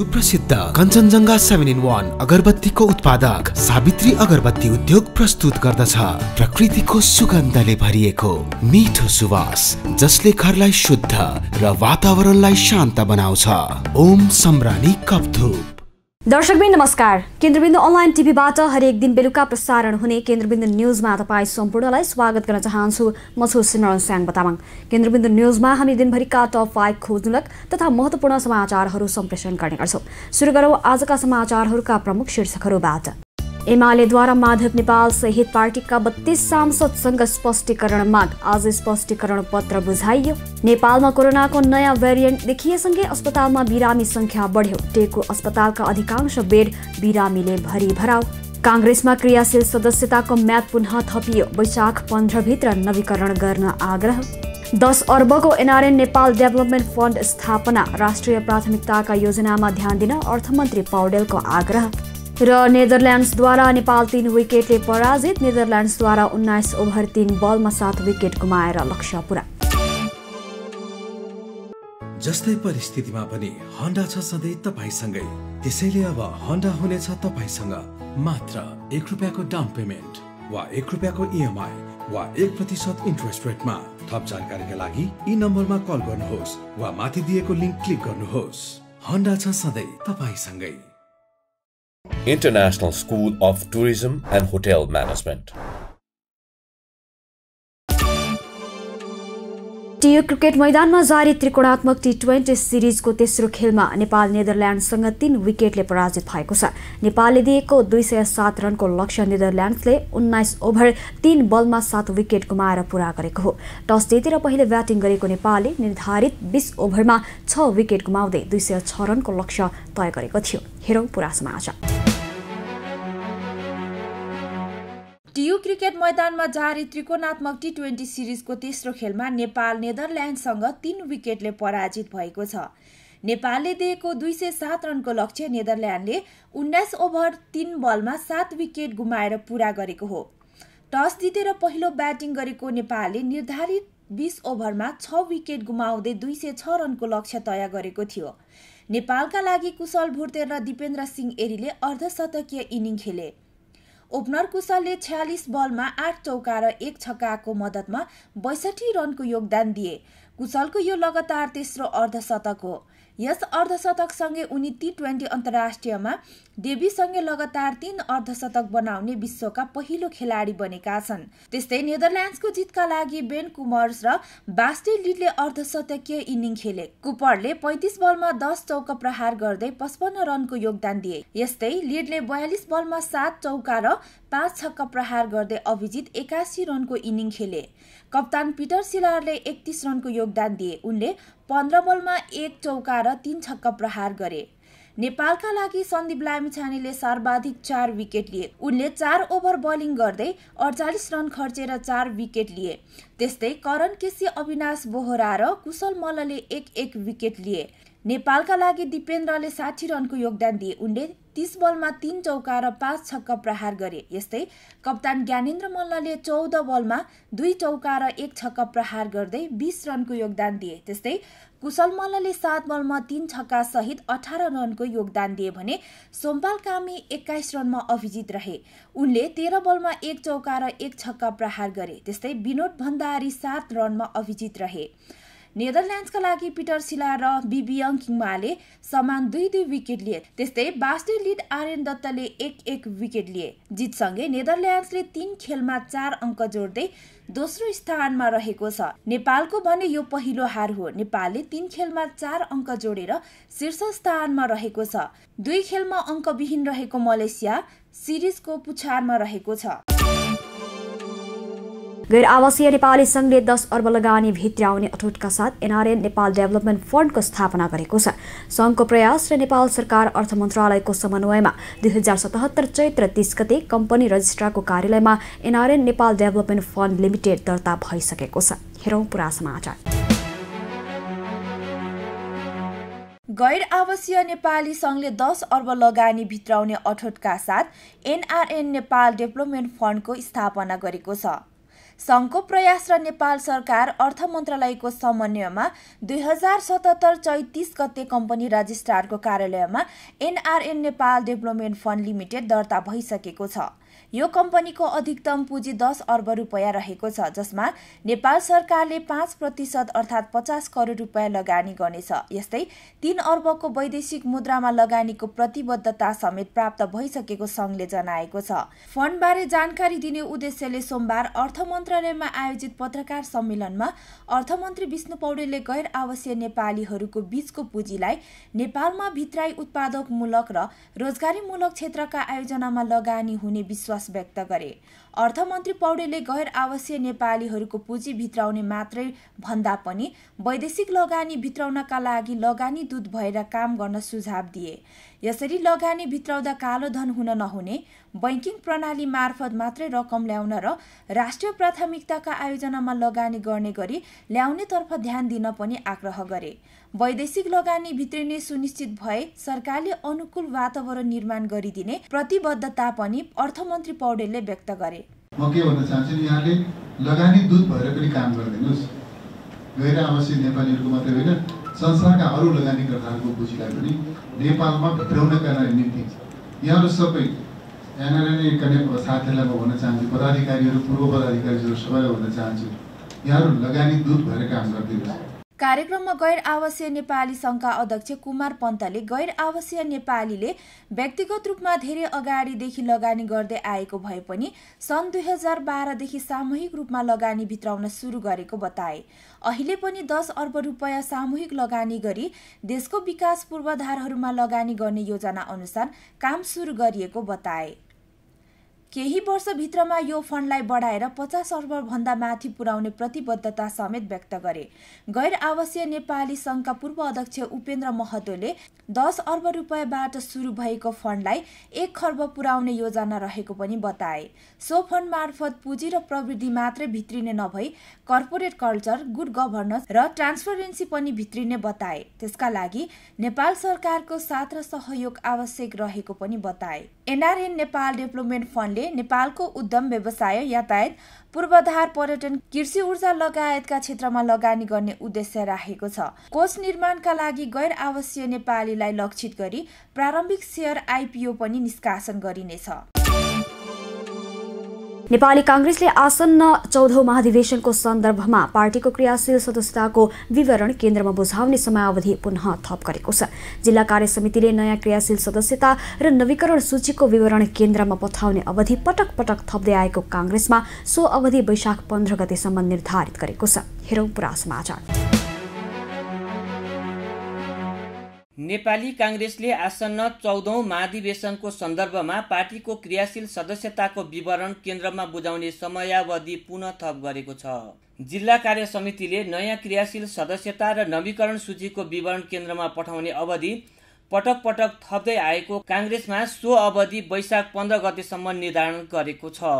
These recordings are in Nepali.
सुप्रसिद्ध कञ्चनजङ्घा सेभेन इन वान अगरबत्तीको उत्पादक सावित्री अगरबत्ती उद्योग प्रस्तुत गर्दछ प्रकृतिको सुगन्धले भरिएको मिठो सुवास जसले घरलाई शुद्ध र वातावरणलाई शान्त बनाउँछ ओम सम्रानी कपथुप दर्शकबिन नमस्कार केन्द्रबिन्दु अनलाइन टिभीबाट हरेक दिन बेलुका प्रसारण हुने केन्द्रबिन्दु न्युजमा तपाईँ सम्पूर्णलाई स्वागत गर्न चाहन्छु म छु सिमरन स्याङ बतामाङ केन्द्रबिन्दु न्युजमा हामी दिनभरिका टप फाइभ खोजमूलक तथा महत्त्वपूर्ण समाचारहरू सम्प्रेषण गर्ने गर्छौँ सुरु गरौँ आजका समाचारहरूका प्रमुख शीर्षकहरूबाट एमालेद्वारा माधव नेपाल सहित पार्टीका बत्तीस सांसदसँग स्पष्टीकरण माग आज स्पष्टीकरण पत्र बुझाइयो नेपालमा कोरोनाको नयाँ भेरिएन्ट देखिएसँगै अस्पतालमा बिरामी संख्या बढ्यो टेकु अस्पतालका अधिकांश बेड बिरामीले भरि भराउ काङ्ग्रेसमा क्रियाशील सदस्यताको म्याद पुनः थपियो वैशाख पन्ध्रभित्र नवीकरण गर्न आग्रह दस अर्बको एनआरएन नेपाल डेभलपमेन्ट फन्ड स्थापना राष्ट्रिय प्राथमिकताका योजनामा ध्यान दिन अर्थमन्त्री पौडेलको आग्रह र नेदरल्यान्ड्सद्वारा नेपाल तीन विकेटले पराजित नेदरल्यान्ड्सद्वारा उन्नाइस ओभर तीन बलमा सात विकेट गुमाएर लक्ष्य पुरा जस्तै परिस्थितिमा पनि हन्डा छ सधैँ तपाईँसँगै त्यसैले अब हन्डा हुनेछ तपाईँसँग मात्र एक रुपियाँको डाउन पेमेन्ट वा एक रुपियाँको इएमआई वा एक प्रतिशत इन्ट्रेस्ट रेटमा थप जानकारीका लागि यी नम्बरमा कल गर्नुहोस् वा माथि दिएको लिङ्क क्लिक गर्नुहोस् हन्डा छ सधैँ तपाईँसँगै International School of Tourism and Hotel Management. ओटियु क्रिकेट मैदानमा जारी त्रिकोणात्मक टी ट्वेन्टी सिरिजको तेस्रो खेलमा नेपाल नेदरल्यान्डसँग तीन विकेटले पराजित भएको छ नेपालले दिएको दुई सय सात रनको लक्ष्य नेदरल्यान्ड्सले उन्नाइस ओभर तीन बलमा सात विकेट गुमाएर पूरा गरेको हो टस जितेर पहिले ब्याटिङ गरेको नेपालले निर्धारित बिस ओभरमा छ विकेट गुमाउँदै दुई सय छ रनको लक्ष्य तय गरेको थियो हेरौँ पुरा समाचार टियु क्रिकेट मैदानमा जारी त्रिकोणात्मक टी ट्वेन्टी सिरिजको तेस्रो खेलमा नेपाल नेदरल्यान्डसँग तीन विकेटले पराजित भएको छ नेपालले दिएको दुई सय सात रनको लक्ष्य नेदरल्यान्डले उन्नाइस ओभर तीन बलमा सात विकेट गुमाएर पुरा गरेको हो टस जितेर पहिलो ब्याटिङ गरेको नेपालले निर्धारित बिस ओभरमा छ विकेट गुमाउँदै दुई सय छ रनको लक्ष्य तय गरेको थियो नेपालका लागि कुशल भुर्ते र दिपेन्द्र सिंह एरीले अर्धशतकीय इनिङ खेले ओपनर कुशलले छ्यालिस बलमा आठ चौका र एक छक्काको मद्दतमा बैसठी रनको योगदान दिए कुशलको यो लगातार तेस्रो अर्धशतक हो यस अर्धशतकसँगै उनी टी ट्वेन्टी अन्तर्राष्ट्रियमा डेबीसँगै लगातार तीन अर्धशतक बनाउने विश्वका पहिलो खेलाडी बनेका छन् त्यस्तै नेदरल्यान्ड्सको जितका लागि बेन कुमर्स र बास्टे लिडले अर्धशतकीय इनिङ खेले कुपरले पैतिस बलमा दस चौका प्रहार गर्दै पचपन्न रनको योगदान दिए यस्तै लिडले बयालिस बलमा सात चौका र पाँच छक्का प्रहार गर्दै अभिजित एकासी रनको इनिङ खेले कप्तान पिटर सिलारले एकतिस रनको योगदान दिए उनले पन्ध्र बलमा एक चौका र तीन छक्का प्रहार गरे नेपालका लागि सन्दीप लामिछानेले सर्वाधिक चार विकेट लिए उनले चार ओभर बलिङ गर्दै अडचालिस रन खर्चेर चार विकेट लिए त्यस्तै करण केसी अविनाश बोहरा र कुशल मल्लले एक एक विकेट लिए नेपालका लागि दिपेन्द्रले साठी रनको योगदान दिए उनले तीस बलमा तीन चौका र पाँच छक्का प्रहार गरे यस्तै कप्तान ज्ञानेन्द्र मल्लले चौध बलमा दुई चौका र एक छक्का प्रहार गर्दै बिस रनको योगदान दिए त्यस्तै कुशल मल्लले सात बलमा तीन छक्का सहित अठार रनको योगदान दिए भने सोमपाल कामी एक्काइस रनमा अभिजित रहे उनले तेह्र बलमा एक चौका र एक छक्का प्रहार गरे त्यस्तै विनोद भण्डारी सात रनमा अभिजित रहे नेदरल्यान्ड्सका लागि पिटर सिला र बिबियङ किङमाले समान दुई दुई विकेट लिए त्यस्तै बास्टे लिड आर्यन दत्तले एक एक विकेट लिए जितसँगै नेदरल्यान्ड्सले तीन खेलमा चार अङ्क जोड्दै दोस्रो स्थानमा रहेको छ नेपालको भने यो पहिलो हार हो नेपालले तीन खेलमा चार अङ्क जोडेर शीर्ष स्थानमा रहेको छ दुई खेलमा अङ्कविहीन रहेको मलेसिया सिरिजको पुछारमा रहेको छ गैर आवासीय नेपाली सङ्घले दस अर्ब लगानी भित्राउने अठोटका साथ एनआरएन नेपाल डेभलपमेन्ट फन्डको स्थापना गरेको छ सङ्घको प्रयास र नेपाल सरकार अर्थ मन्त्रालयको समन्वयमा दुई हजार सतहत्तर चैत्र तिस गते कम्पनी रजिस्ट्रारको कार्यालयमा NRN Nepal development fund limited दर्ता भइसकेको छ हेरौँ पुरा समाचार गैर आवासीय नेपाली सङ्घले दस अर्ब लगानी भित्राउने अठोटका साथ एनआरएन नेपाल डेभलपमेन्ट फन्डको स्थापना गरेको छ सङ्घको प्रयास र नेपाल सरकार अर्थ मन्त्रालयको समन्वयमा दुई हजार सतहत्तर चैतिस गते कम्पनी रजिस्ट्रारको कार्यालयमा NRN Nepal development fund limited दर्ता भइसकेको छ यो कम्पनीको अधिकतम पुँजी दस अर्ब रुपियाँ रहेको छ जसमा नेपाल सरकारले पाँच प्रतिशत अर्थात् पचास करोड रुपियाँ लगानी गर्नेछ यस्तै तीन अर्बको वैदेशिक मुद्रामा लगानीको प्रतिबद्धता समेत प्राप्त भइसकेको संघले जनाएको छ फन्डबारे जानकारी दिने उद्देश्यले सोमबार अर्थ मन्त्रालयमा आयोजित पत्रकार सम्मेलनमा अर्थमन्त्री विष्णु पौडेलले गैर आवासीय नेपालीहरूको बीचको पुँजीलाई नेपालमा भित्राई उत्पादकमूलक र रोजगारीमूलक क्षेत्रका आयोजनामा लगानी हुने विश्वास विश्वास व्यक्त गरे अर्थमन्त्री पौडेलले गैर आवासीय नेपालीहरूको पुँजी भित्राउने मात्रै भन्दा पनि वैदेशिक लगानी भित्राउनका लागि लगानी दूत भएर काम गर्न सुझाव दिए यसरी लगानी भित्राउँदा कालो धन हुन नहुने बैङ्किङ प्रणाली मार्फत मात्रै रकम ल्याउन र राष्ट्रिय प्राथमिकताका आयोजनामा लगानी गर्ने गरी ल्याउनेतर्फ ध्यान दिन पनि आग्रह गरे वैदेशिक लगानी भित्रिने सुनिश्चित भए सरकारले अनुकूल वातावरण निर्माण गरिदिने प्रतिबद्धता पनि अर्थमन्त्री पौडेलले व्यक्त गरे म के भन्न चाहन्छु यहाँले लगानी दूत भएर पनि काम गरिदिनुहोस् गैर आवासीय नेपालीहरूको मात्रै होइन संसारका अरू लगानीकर्ताहरूको बुझीलाई पनि नेपालमा भित्राउनका निम्ति यहाँहरू सबै एनआरएनएका साथीहरूलाई म भन्न चाहन्छु पदाधिकारीहरू पूर्व पदाधिकारीहरू सबैलाई भन्न चाहन्छु यहाँहरू लगानी दूत भएर काम गरिदिनुहोस् कार्यक्रममा गैर आवासीय नेपाली संघका अध्यक्ष कुमार पन्तले गैर आवासीय नेपालीले व्यक्तिगत रूपमा धेरै अगाडिदेखि लगानी गर्दै आएको भए पनि सन् दुई हजार बाह्रदेखि सामूहिक रूपमा लगानी भित्राउन सुरु गरेको बताए अहिले पनि दस अर्ब रुपियाँ सामूहिक लगानी गरी देशको विकास पूर्वाधारहरूमा लगानी गर्ने योजना अनुसार काम सुरु गरिएको बताए केही वर्षभित्रमा यो फन्डलाई बढाएर पचास अर्बभन्दा माथि पुर्याउने प्रतिबद्धता समेत व्यक्त गरे गैर आवासीय नेपाली सङ्घका पूर्व अध्यक्ष उपेन्द्र महतोले दस अर्ब रुपियाँबाट सुरु भएको फन्डलाई एक खर्ब पुर्याउने योजना रहेको पनि बताए सो फन्ड मार्फत पुँजी र प्रविधि मात्रै भित्रिने नभई कर्पोरेट कल्चर गुड गभर्नेन्स र ट्रान्सपरेन्सी पनि भित्रिने बताए त्यसका लागि नेपाल सरकारको साथ र सहयोग आवश्यक रहेको पनि बताए एनआरएन नेपाल डेभलपमेन्ट फन्डले नेपालको उद्यम व्यवसाय यातायात पूर्वाधार पर्यटन कृषि ऊर्जा लगायतका क्षेत्रमा लगानी गर्ने उद्देश्य राखेको छ कोष निर्माणका लागि गैर आवश्यक नेपालीलाई लक्षित गरी प्रारम्भिक सेयर आइपिओ पनि निष्कासन गरिनेछ नेपाली काङ्ग्रेसले आसन्न चौधौँ महाधिवेशनको सन्दर्भमा पार्टीको क्रियाशील सदस्यताको विवरण केन्द्रमा बुझाउने समयावधि पुनः थप गरेको छ जिल्ला कार्य समितिले नयाँ क्रियाशील सदस्यता र नवीकरण सूचीको विवरण केन्द्रमा पठाउने अवधि पटक पटक थप्दै आएको काङ्ग्रेसमा सो अवधि वैशाख पन्ध्र गतेसम्म निर्धारित गरेको छ हेरौँ पुरा समाचार नेपाली काङ्ग्रेसले आसन्न चौधौँ महाधिवेशनको सन्दर्भमा पार्टीको क्रियाशील सदस्यताको विवरण केन्द्रमा बुझाउने समयावधि पुनः थप गरेको छ जिल्ला कार्य समितिले नयाँ क्रियाशील सदस्यता र नवीकरण सूचीको विवरण केन्द्रमा पठाउने अवधि पटक पटक थप्दै आएको काङ्ग्रेसमा सो अवधि वैशाख पन्ध्र गतेसम्म निर्धारण गरेको छ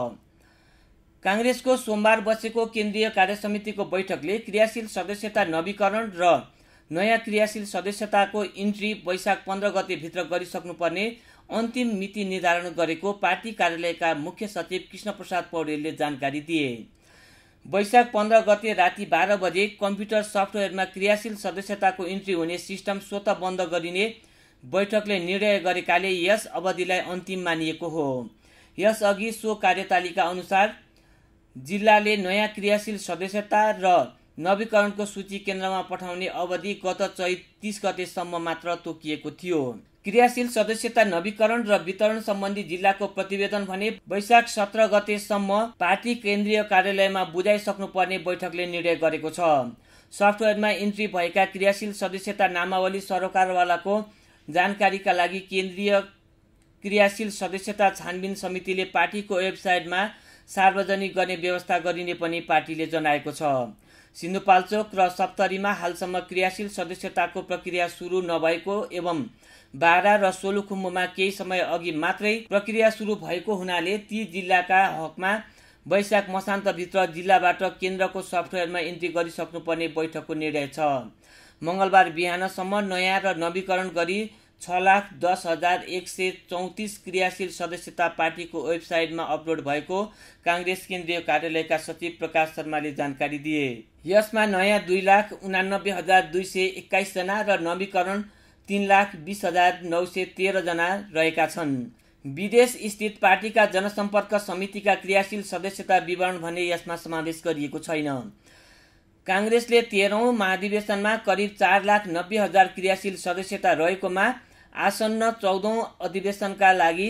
काङ्ग्रेसको सोमबार बसेको केन्द्रीय कार्य समितिको बैठकले क्रियाशील सदस्यता नवीकरण र नयाँ क्रियाशील सदस्यताको इन्ट्री वैशाख पन्ध्र गतेभित्र गरिसक्नुपर्ने अन्तिम मिति निर्धारण गरेको पार्टी कार्यालयका मुख्य सचिव कृष्ण प्रसाद पौडेलले जानकारी दिए वैशाख पन्ध्र गते राति बाह्र बजे कम्प्युटर सफ्टवेयरमा क्रियाशील सदस्यताको इन्ट्री हुने सिस्टम स्वत बन्द गरिने बैठकले निर्णय गरेकाले यस अवधिलाई अन्तिम मानिएको हो यसअघि सो कार्यतालिका अनुसार जिल्लाले नयाँ क्रियाशील सदस्यता र नवीकरणको सूची केन्द्रमा पठाउने अवधि गत चैत तिस गतेसम्म मात्र तोकिएको थियो क्रियाशील सदस्यता नवीकरण र वितरण सम्बन्धी जिल्लाको प्रतिवेदन भने वैशाख सत्र गतेसम्म पार्टी केन्द्रीय कार्यालयमा बुझाइसक्नुपर्ने बैठकले निर्णय गरेको छ सफ्टवेयरमा इन्ट्री भएका क्रियाशील सदस्यता नामावली सरकारवालाको जानकारीका लागि केन्द्रीय क्रियाशील सदस्यता छानबिन समितिले पार्टीको वेबसाइटमा सार्वजनिक गर्ने व्यवस्था गरिने पनि पार्टीले जनाएको छ सिन्धुपाल्चोक र सप्तरीमा हालसम्म क्रियाशील सदस्यताको प्रक्रिया सुरु नभएको एवं बारा र सोलुखुम्बुमा केही समय अघि मात्रै प्रक्रिया सुरु भएको हुनाले ती जिल्लाका हकमा वैशाख मसान्तभित्र जिल्लाबाट केन्द्रको सफ्टवेयरमा इन्ट्री गरिसक्नुपर्ने बैठकको निर्णय छ मङ्गलबार बिहानसम्म नयाँ र नवीकरण गरी छ लाख दस हजार एक सय चौतिस क्रियाशील सदस्यता पार्टीको वेबसाइटमा अपलोड भएको काङ्ग्रेस केन्द्रीय कार्यालयका सचिव प्रकाश शर्माले जानकारी दिए यसमा नयाँ दुई लाख उनानब्बे हजार दुई सय एक्काइसजना र नवीकरण तिन लाख बिस हजार नौ सय तेह्रजना रहेका छन् विदेश स्थित पार्टीका जनसम्पर्क समितिका क्रियाशील सदस्यता विवरण भने यसमा समावेश गरिएको छैन काङ्ग्रेसले तेह्रौँ महाधिवेशनमा करिब चार लाख नब्बे हजार क्रियाशील सदस्यता रहेकोमा आसन्न चौधौँ अधिवेशनका लागि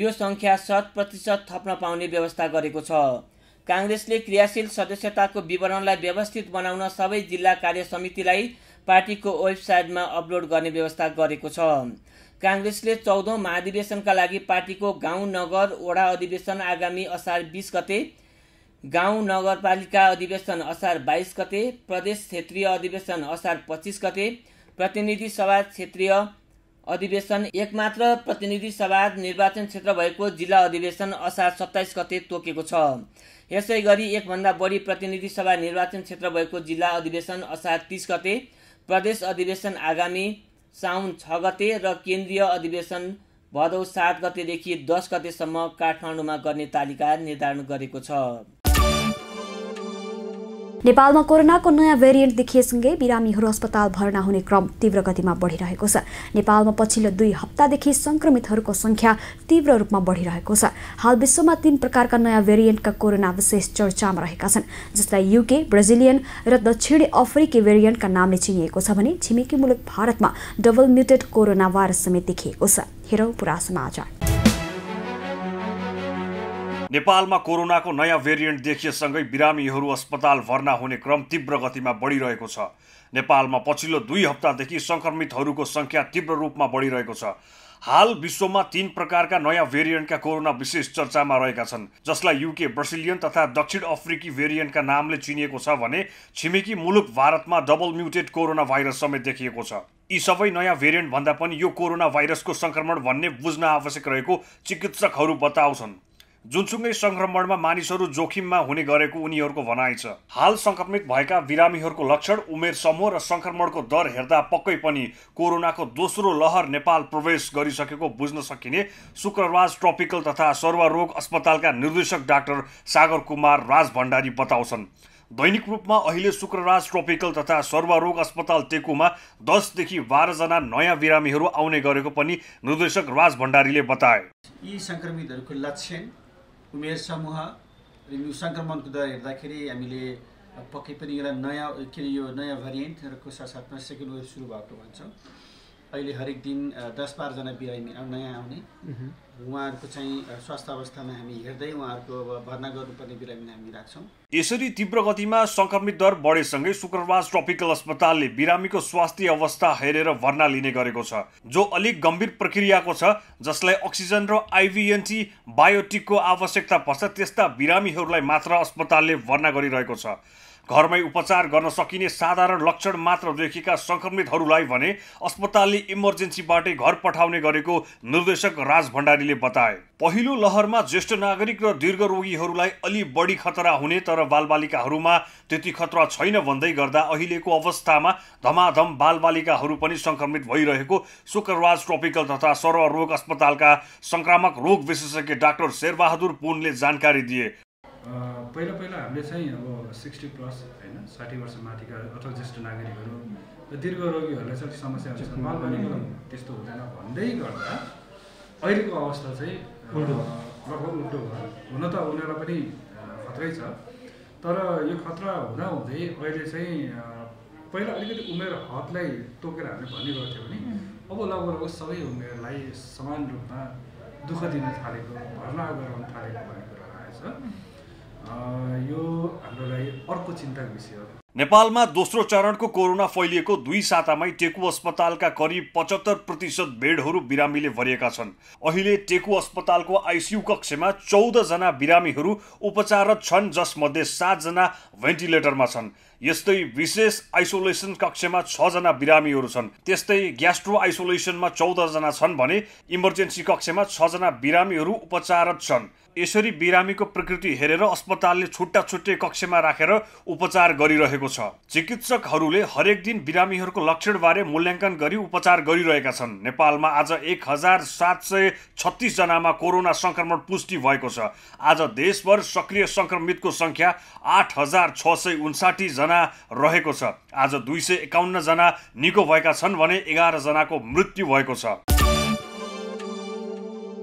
यो सङ्ख्या शत प्रतिशत थप्न पाउने व्यवस्था गरेको छ काङ्ग्रेसले क्रियाशील सदस्यताको विवरणलाई व्यवस्थित बनाउन सबै जिल्ला कार्य समितिलाई पार्टीको वेबसाइटमा अपलोड गर्ने व्यवस्था गरेको छ काङ्ग्रेसले चौधौँ महाधिवेशनका लागि पार्टीको गाउँ नगर वडा अधिवेशन आगामी असार बिस गते गाउँ नगरपालिका अधिवेशन असार बाइस गते प्रदेश क्षेत्रीय अधिवेशन असार पच्चिस गते प्रतिनिधि सभा क्षेत्रीय अधिवेशन एकमात्र प्रतिनिधि सभा निर्वाचन क्षेत्र भएको जिल्ला अधिवेशन असार सत्ताइस गते तोकेको छ यसै गरी एकभन्दा बढी प्रतिनिधि सभा निर्वाचन क्षेत्र भएको जिल्ला अधिवेशन असार तिस गते प्रदेश अधिवेशन आगामी साउन छ गते र केन्द्रीय अधिवेशन भदौ सात गतेदेखि दस गतेसम्म काठमाडौँमा गर्ने तालिका निर्धारण गरेको छ नेपालमा कोरोनाको नयाँ भेरिएन्ट देखिएसँगै बिरामीहरू अस्पताल भर्ना हुने क्रम तीव्र गतिमा बढिरहेको छ नेपालमा पछिल्लो दुई हप्तादेखि सङ्क्रमितहरूको सङ्ख्या तीव्र रूपमा बढिरहेको छ हाल विश्वमा तीन प्रकारका नयाँ भेरिएन्टका कोरोना विशेष चर्चामा रहेका छन् जसलाई युके ब्राजिलियन र दक्षिण अफ्रिकी भेरिएन्टका नामले चिनिएको छ भने छिमेकी मुलुक भारतमा डबल म्युटेड कोरोना भाइरस समेत देखिएको छ हेरौँ पुरा समाचार नेपालमा कोरोनाको नयाँ भेरिएन्ट देखिएसँगै बिरामीहरू अस्पताल भर्ना हुने क्रम तीव्र गतिमा बढिरहेको छ नेपालमा पछिल्लो दुई हप्तादेखि सङ्क्रमितहरूको सङ्ख्या तीव्र रूपमा बढिरहेको छ हाल विश्वमा तीन प्रकारका नयाँ भेरिएन्टका कोरोना विशेष चर्चामा रहेका छन् जसलाई युके ब्रसिलियन तथा दक्षिण अफ्रिकी भेरिएन्टका नामले चिनिएको छ भने छिमेकी मुलुक भारतमा डबल म्युटेड कोरोना भाइरस समेत देखिएको छ यी सबै नयाँ भेरिएन्ट भन्दा पनि यो कोरोना भाइरसको सङ्क्रमण भन्ने बुझ्न आवश्यक रहेको चिकित्सकहरू बताउँछन् जुनसुकै सङ्क्रमणमा मानिसहरू जोखिममा हुने गरेको उनीहरूको भनाइ छ हाल सङ्क्रमित भएका बिरामीहरूको लक्षण उमेर समूह र सङ्क्रमणको दर हेर्दा पक्कै पनि कोरोनाको दोस्रो लहर नेपाल प्रवेश गरिसकेको बुझ्न सकिने शुक्रराज ट्रपिकल तथा सर्वरोग अस्पतालका निर्देशक डाक्टर सागर कुमार राज भण्डारी बताउँछन् दैनिक रूपमा अहिले शुक्रराज ट्रपिकल तथा सर्वरोग अस्पताल टेकुमा दसदेखि बाह्रजना नयाँ बिरामीहरू आउने गरेको पनि निर्देशक राज भण्डारीले बताए यी सङ्क्रमितहरूको लक्षण उमेर समूह र यो सङ्क्रमणको दर हेर्दाखेरि हामीले पक्कै पनि एउटा नयाँ के अरे यो नयाँ भेरिएन्टहरूको साथसाथमा सेकेन्ड वेभ सुरु भएको भन्छौँ अहिले हरेक दिन दस बाह्रजना बिरामी नयाँ आउने उहाँहरूको चाहिँ स्वास्थ्य अवस्थामा हामी हेर्दै उहाँहरूको अब भर्ना गर्नुपर्ने बिरामी हामी राख्छौँ यसरी तीव्र गतिमा सङ्क्रमित दर बढेसँगै शुक्रबार ट्रपिकल अस्पतालले बिरामीको स्वास्थ्य अवस्था हेरेर भर्ना लिने गरेको छ जो अलिक गम्भीर प्रक्रियाको छ जसलाई अक्सिजन र आइभिएनटी बायोटिकको आवश्यकता पर्छ त्यस्ता बिरामीहरूलाई मात्र अस्पतालले भर्ना गरिरहेको छ घरमै उपचार गर्न सकिने साधारण लक्षण मात्र देखेका सङ्क्रमितहरूलाई भने अस्पतालले इमर्जेन्सीबाटै घर पठाउने गरेको निर्देशक राज भण्डारीले बताए पहिलो लहरमा ज्येष्ठ नागरिक र दीर्घ रोगीहरूलाई अलि बढी खतरा हुने तर बालबालिकाहरूमा त्यति खतरा छैन भन्दै गर्दा अहिलेको अवस्थामा धमाधम बालबालिकाहरू पनि सङ्क्रमित भइरहेको शुक्रराज ट्रोपिकल तथा सर्वरोग अस्पतालका सङ्क्रामक रोग विशेषज्ञ डाक्टर शेरबहादुर पुनले जानकारी दिए पहिला पहिला हामीले चाहिँ अब सिक्सटी प्लस होइन साठी वर्ष माथिका अथवा ज्येष्ठ नागरिकहरू र दीर्घ रोगीहरूलाई चाहिँ समस्या हुन्छ भनेको त्यस्तो हुँदैन भन्दै गर्दा अहिलेको अवस्था चाहिँ लगभग उल्टो भयो हुन त उनीहरूलाई पनि खत्रै छ तर यो खतरा हुँदा हुँदै अहिले चाहिँ पहिला अलिकति उमेर हदलाई तोकेर हामीले भन्ने गर्थ्यौँ भने अब लगभग लगभग सबै उमेरलाई समान रूपमा दुःख दिन थालेको भर्ना गराउन थालेको भन्ने कुरा आएछ यो हाम्रो लागि अर्को चिन्ताको विषय हो नेपालमा दोस्रो चरणको कोरोना फैलिएको दुई सातामै टेकु अस्पतालका करिब पचहत्तर प्रतिशत बेडहरू बिरामीले भरिएका छन् अहिले टेकु अस्पतालको आइसियु कक्षमा चौधजना बिरामीहरू उपचारत छन् जसमध्ये सातजना भेन्टिलेटरमा छन् यस्तै विशेष आइसोलेसन कक्षमा छजना बिरामीहरू छन् त्यस्तै ग्यास्ट्रो आइसोलेसनमा चौधजना छन् भने इमर्जेन्सी कक्षमा छजना बिरामीहरू उपचारत छन् यसरी बिरामीको प्रकृति हेरेर अस्पतालले छुट्टा छुट्टै कक्षमा राखेर उपचार गरिरहेको छ चिकित्सकहरूले हरेक दिन बिरामीहरूको लक्षणबारे मूल्याङ्कन गरी उपचार गरिरहेका छन् नेपालमा आज एक हजार सात सय छत्तिसजनामा कोरोना सङ्क्रमण पुष्टि भएको छ आज देशभर सक्रिय सङ्क्रमितको सङ्ख्या आठ हजार छ सय उन्साठीजना रहेको छ आज दुई सय एकाउन्नजना निको भएका छन् भने एघारजनाको मृत्यु भएको छ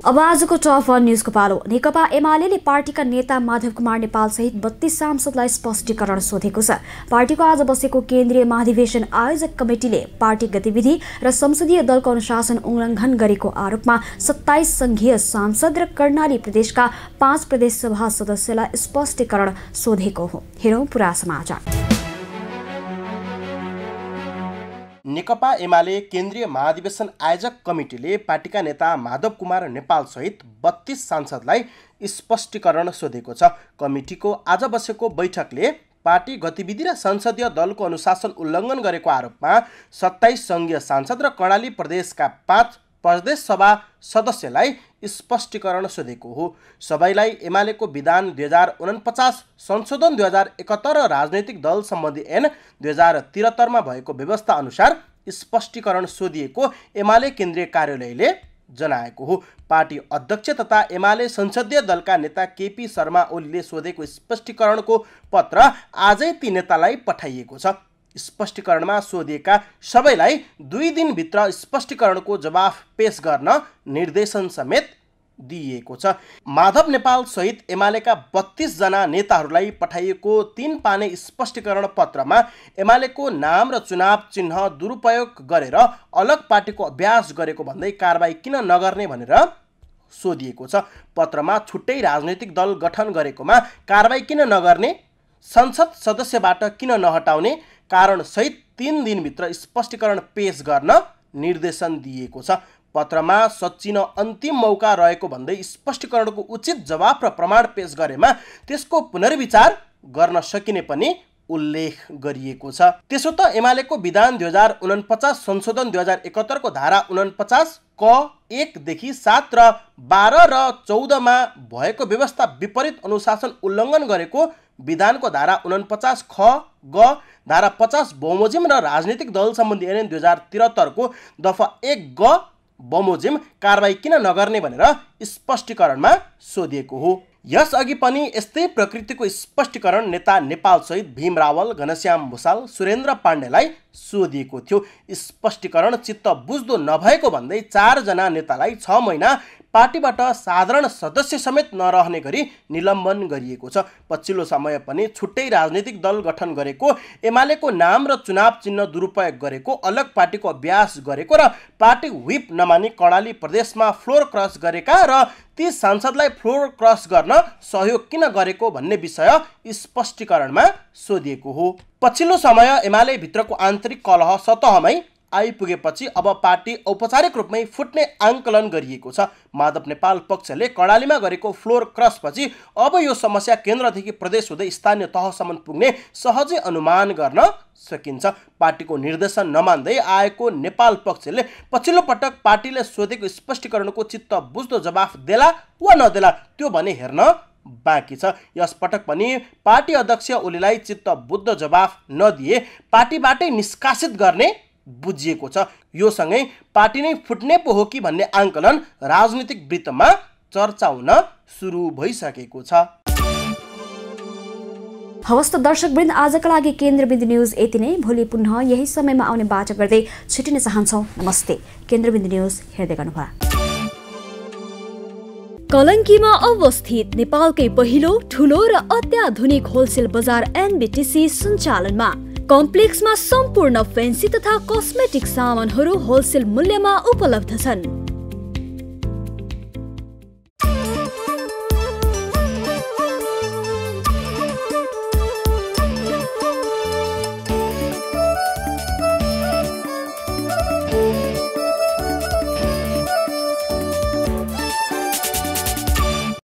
अब आजको टप वान न्युजको पालो नेकपा एमाले पार्टीका नेता माधव कुमार नेपाल सहित बत्तीस सांसदलाई स्पष्टीकरण सोधेको छ पार्टीको आज बसेको केन्द्रीय महाधिवेशन आयोजक कमिटीले पार्टी गतिविधि र संसदीय दलको अनुशासन उल्लङ्घन गरेको आरोपमा सत्ताइस सङ्घीय सांसद र कर्णाली प्रदेशका पाँच प्रदेशसभा सदस्यलाई स्पष्टीकरण सोधेको हो हेरौँ पुरा समाचार नेकपा एमाले केन्द्रीय महाधिवेशन आयोजक कमिटीले पार्टीका नेता माधव कुमार नेपालसहित बत्तीस सांसदलाई स्पष्टीकरण सोधेको छ कमिटीको आज बसेको बैठकले पार्टी गतिविधि र संसदीय दलको अनुशासन उल्लङ्घन गरेको आरोपमा सत्ताइस सङ्घीय सांसद र कर्णाली प्रदेशका पाँच प्रदेश सभा सदस्यलाई स्पष्टीकरण सोधेको हो सबैलाई एमालेको विधान दुई हजार उनपचास संशोधन दुई हजार एकहत्तर र राजनैतिक दल सम्बन्धी ऐन दुई हजार त्रिहत्तरमा भएको व्यवस्था अनुसार स्पष्टीकरण सोधिएको एमाले केन्द्रीय कार्यालयले जनाएको हो पार्टी अध्यक्ष तथा एमाले संसदीय दलका नेता केपी शर्मा ओलीले सोधेको स्पष्टीकरणको पत्र आजै ती नेतालाई पठाइएको छ स्पष्टीकरणमा सोधिएका सबैलाई दुई दिनभित्र स्पष्टीकरणको जवाफ पेश गर्न निर्देशन समेत दिइएको छ माधव नेपाल सहित एमालेका बत्तिसजना नेताहरूलाई पठाइएको तीन पाने स्पष्टीकरण पत्रमा एमालेको नाम र चुनाव चिह्न दुरुपयोग गरेर अलग पार्टीको अभ्यास गरेको भन्दै कारवाही किन नगर्ने भनेर सोधिएको छ पत्रमा छुट्टै राजनैतिक दल गठन गरेकोमा कारवाही किन नगर्ने संसद सदस्यबाट किन नहटाउने कारण कारणसहित तिन दिनभित्र स्पष्टीकरण पेश गर्न निर्देशन दिएको छ पत्रमा सचिन अन्तिम मौका रहेको भन्दै स्पष्टीकरणको उचित जवाफ र प्रमाण पेश गरेमा त्यसको पुनर्विचार गर्न सकिने पनि उल्लेख गरिएको छ त्यसो त एमालेको विधान दुई हजार उनपचास संशोधन दुई हजार एकहत्तरको धारा उनपचास क एकदेखि सात र बाह्र र चौधमा भएको व्यवस्था विपरीत अनुशासन उल्लङ्घन गरेको विधानको धारा उनपचास ख ग धारा पचास बमोजिम र राजनीतिक दल सम्बन्धी ऐन दुई हजार त्रिहत्तरको दफा एक ग बमोजिम कारवाही किन नगर्ने भनेर स्पष्टीकरणमा सोधिएको हो यसअघि पनि यस्तै प्रकृतिको स्पष्टीकरण नेता नेपाल सहित भीम रावल घनश्याम भुषाल सुरेन्द्र पाण्डेलाई सोधिएको थियो स्पष्टीकरण चित्त बुझ्दो नभएको भन्दै चारजना नेतालाई छ महिना पार्टीबाट साधारण सदस्य समेत नरहने गरी निलम्बन गरिएको छ पछिल्लो समय पनि छुट्टै राजनीतिक दल गठन गरेको एमालेको नाम र चुनाव चिन्ह दुरुपयोग गरेको अलग पार्टीको अभ्यास गरेको र पार्टी व्हिप नमानी कर्णाली प्रदेशमा फ्लोर क्रस गरेका र ती सांसदलाई फ्लोर क्रस गर्न सहयोग किन गरेको भन्ने विषय स्पष्टीकरणमा सोधिएको हो पछिल्लो समय एमाले भित्रको आन्तरिक कलह सतहमै आइपुगेपछि अब पार्टी औपचारिक रूपमै फुट्ने आङ्कलन गरिएको छ माधव नेपाल पक्षले कडालीमा गरेको फ्लोर क्रसपछि अब यो समस्या केन्द्रदेखि प्रदेश हुँदै स्थानीय तहसम्म पुग्ने सहजै अनुमान गर्न सकिन्छ पार्टीको निर्देशन नमान्दै आएको नेपाल पक्षले पछिल्लो पटक पार्टीले सोधेको स्पष्टीकरणको चित्त बुझ्दो जवाफ देला वा नदेला त्यो भने हेर्न बाँकी छ यसपटक पनि पार्टी अध्यक्ष ओलीलाई चित्त बुद्ध जवाफ नदिए पार्टीबाटै निष्कासित गर्ने बुझिएको छ यो सँगै पार्टी नै फुट्ने पो हो कि भन्ने आङ्कलन राजनीतिक वृत्तमा चर्चा हुन सुरु भइसकेको छ हवस् त दर्शकवृन्द आजका लागि केन्द्रबिन्दु न्युज यति नै भोलि पुनः यही समयमा आउने बाटो गर्दै छुटिन चाहन्छौ नमस्ते केन्द्रबिन्दु न्युज हेर्दै गर्नुहोला कलङ्कीमा अवस्थित नेपालकै पहिलो ठुलो र अत्याधुनिक होलसेल बजार एनबिटिसी सञ्चालनमा कम्प्लेक्समा सम्पूर्ण फेन्सी तथा कस्मेटिक सामानहरू होलसेल मूल्यमा उपलब्ध छन्